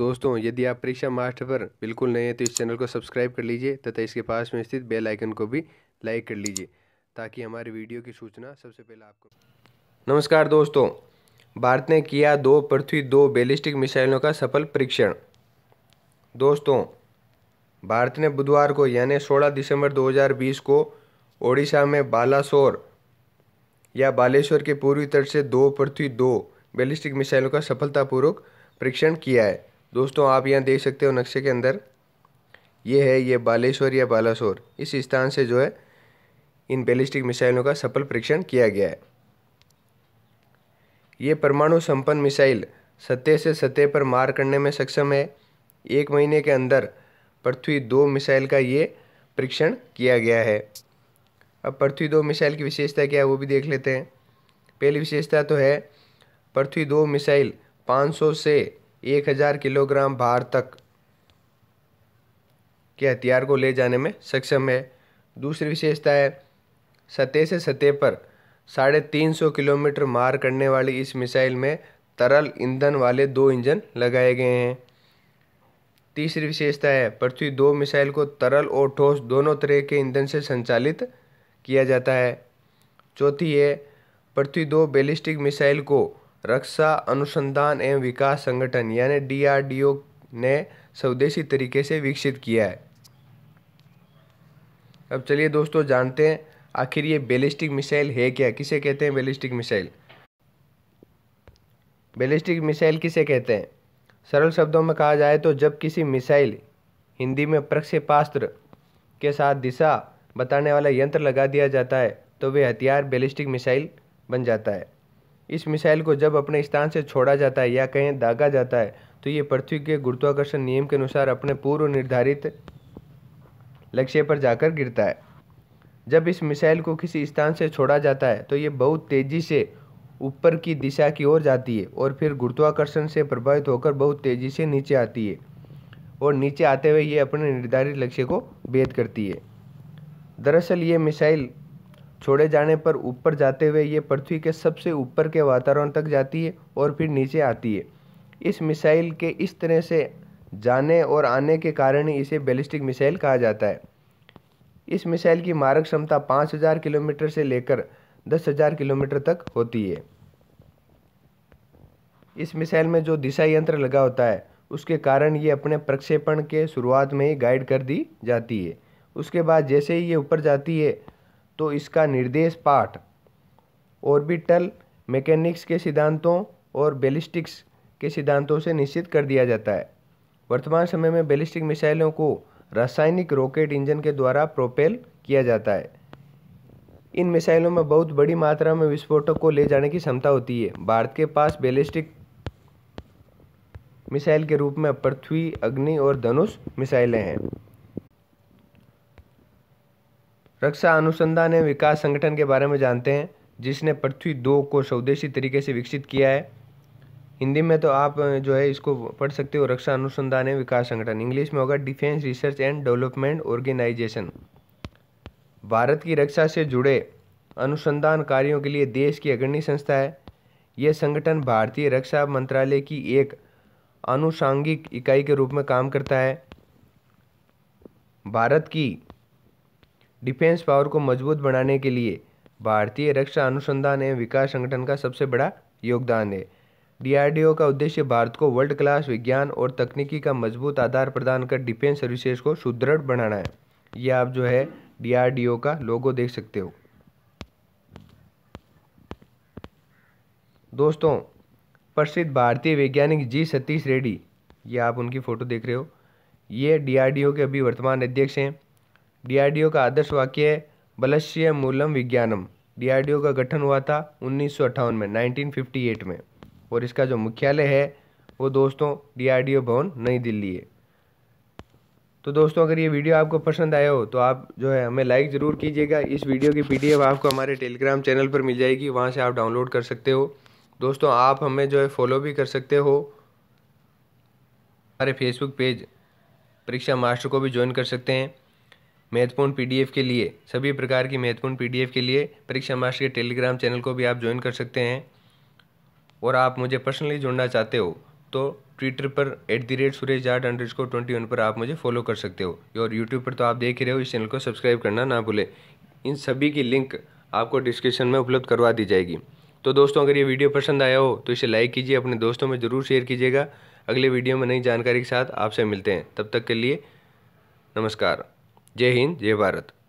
दोस्तों यदि आप परीक्षा मास्टर पर बिल्कुल नए हैं तो इस चैनल को सब्सक्राइब कर लीजिए तथा इसके पास में स्थित बेल आइकन को भी लाइक कर लीजिए ताकि हमारी वीडियो की सूचना सबसे पहले आपको नमस्कार दोस्तों भारत ने किया दो पृथ्वी दो बैलिस्टिक मिसाइलों का सफल परीक्षण दोस्तों भारत ने बुधवार को यानी सोलह दिसंबर दो को ओडिशा में बालासोर या बालेश्वर के पूर्वी तट से दो पृथ्वी दो बैलिस्टिक मिसाइलों का सफलतापूर्वक परीक्षण किया है दोस्तों आप यहाँ देख सकते हो नक्शे के अंदर ये है ये बालेश्वर या बालासोर इस स्थान से जो है इन बैलिस्टिक मिसाइलों का सफल परीक्षण किया गया है ये परमाणु संपन्न मिसाइल सतह से सतह पर मार करने में सक्षम है एक महीने के अंदर पृथ्वी दो मिसाइल का ये परीक्षण किया गया है अब पृथ्वी दो मिसाइल की विशेषता क्या है वो भी देख लेते हैं पहली विशेषता तो है पृथ्वी दो मिसाइल 500 से एक हज़ार किलोग्राम भार तक के हथियार को ले जाने में सक्षम है दूसरी विशेषता है सतह से सतह पर साढ़े तीन सौ किलोमीटर मार करने वाली इस मिसाइल में तरल ईंधन वाले दो इंजन लगाए गए हैं तीसरी विशेषता है पृथ्वी दो मिसाइल को तरल और ठोस दोनों तरह के ईंधन से संचालित किया जाता है चौथी है पृथ्वी दो बैलिस्टिक मिसाइल को रक्षा अनुसंधान एवं विकास संगठन यानी डीआरडीओ ने स्वदेशी तरीके से विकसित किया है अब चलिए दोस्तों जानते हैं आखिर ये बेलिस्टिक मिसाइल है क्या किसे कहते हैं बेलिस्टिक मिसाइल बेलिस्टिक मिसाइल किसे कहते हैं सरल शब्दों में कहा जाए तो जब किसी मिसाइल हिंदी में प्रक्षेपास्त्र के साथ दिशा बताने वाला यंत्र लगा दिया जाता है तो वे हथियार बेलिस्टिक मिसाइल बन जाता है इस मिसाइल को जब अपने स्थान से छोड़ा जाता है या कहीं दागा जाता है तो ये पृथ्वी के गुरुत्वाकर्षण नियम के अनुसार अपने पूर्व निर्धारित लक्ष्य पर जाकर गिरता है जब इस मिसाइल को किसी स्थान से छोड़ा जाता है तो ये बहुत तेज़ी से ऊपर की दिशा की ओर जाती है और फिर गुरुत्वाकर्षण से प्रभावित होकर बहुत तेज़ी से नीचे आती है और नीचे आते हुए ये अपने निर्धारित लक्ष्य को भेद करती है दरअसल ये मिसाइल छोड़े जाने पर ऊपर जाते हुए ये पृथ्वी के सबसे ऊपर के वातावरण तक जाती है और फिर नीचे आती है इस मिसाइल के इस तरह से जाने और आने के कारण ही इसे बैलिस्टिक मिसाइल कहा जाता है इस मिसाइल की मारक क्षमता 5000 किलोमीटर से लेकर 10000 किलोमीटर तक होती है इस मिसाइल में जो दिशा यंत्र लगा होता है उसके कारण ये अपने प्रक्षेपण के शुरुआत में ही गाइड कर दी जाती है उसके बाद जैसे ही ये ऊपर जाती है तो इसका निर्देश पाठ ऑर्बिटल मैकेनिक्स के सिद्धांतों और बेलिस्टिक्स के सिद्धांतों से निश्चित कर दिया जाता है वर्तमान समय में बेलिस्टिक मिसाइलों को रासायनिक रॉकेट इंजन के द्वारा प्रोपेल किया जाता है इन मिसाइलों में बहुत बड़ी मात्रा में विस्फोटक को ले जाने की क्षमता होती है भारत के पास बेलिस्टिक मिसाइल के रूप में पृथ्वी अग्नि और धनुष मिसाइलें हैं रक्षा अनुसंधान एवं विकास संगठन के बारे में जानते हैं जिसने पृथ्वी दो को स्वदेशी तरीके से विकसित किया है हिंदी में तो आप जो है इसको पढ़ सकते हो रक्षा अनुसंधान एवं विकास संगठन इंग्लिश में होगा defence research and development organisation Bharat की रक्षा से जुड़े अनुसंधान कार्यों के लिए देश की अग्रणी संस्था है यह संगठन भारतीय रक्षा मंत्रालय की एक अनुसांगिक इकाई के रूप में काम करता है भारत की डिफेंस पावर को मजबूत बनाने के लिए भारतीय रक्षा अनुसंधान एवं विकास संगठन का सबसे बड़ा योगदान है डीआरडीओ का उद्देश्य भारत को वर्ल्ड क्लास विज्ञान और तकनीकी का मजबूत आधार प्रदान कर डिफेंस सर्विसेज को सुदृढ़ बनाना है ये आप जो है डीआरडीओ का लोगो देख सकते हो दोस्तों प्रसिद्ध भारतीय वैज्ञानिक जी सतीश रेड्डी ये आप उनकी फ़ोटो देख रहे हो ये डीआरडीओ के अभी वर्तमान अध्यक्ष हैं डीआरडीओ का आदर्श वाक्य है बलश्य मूलम विज्ञानम डीआरडीओ का गठन हुआ था उन्नीस में 1958 में और इसका जो मुख्यालय है वो दोस्तों डीआरडीओ भवन नई दिल्ली है तो दोस्तों अगर ये वीडियो आपको पसंद आया हो तो आप जो है हमें लाइक ज़रूर कीजिएगा इस वीडियो की पीडीएफ आपको हमारे टेलीग्राम चैनल पर मिल जाएगी वहाँ से आप डाउनलोड कर सकते हो दोस्तों आप हमें जो है फॉलो भी कर सकते हो हमारे फेसबुक पेज परीक्षा मास्टर को भी ज्वाइन कर सकते हैं महत्वपूर्ण पीडीएफ के लिए सभी प्रकार की महत्वपूर्ण पीडीएफ के लिए परीक्षा मास्टर के टेलीग्राम चैनल को भी आप ज्वाइन कर सकते हैं और आप मुझे पर्सनली जुड़ना चाहते हो तो ट्विटर पर at the rate Suresh Jat underscore twenty one पर आप मुझे फॉलो कर सकते हो और यूट्यूब पर तो आप देख ही रहे हो इस चैनल को सब्सक्राइब करना ना भूलें इन सभी की लिंक आपको डिस्क्रिप्शन में उपलब्ध करवा दी जाएगी तो दोस्तों अगर ये वीडियो पसंद आया हो तो इसे लाइक कीजिए अपने दोस्तों में ज़रूर शेयर कीजिएगा अगले वीडियो में नई जानकारी के साथ आपसे मिलते हैं तब तक के लिए नमस्कार जय हिंद जय भारत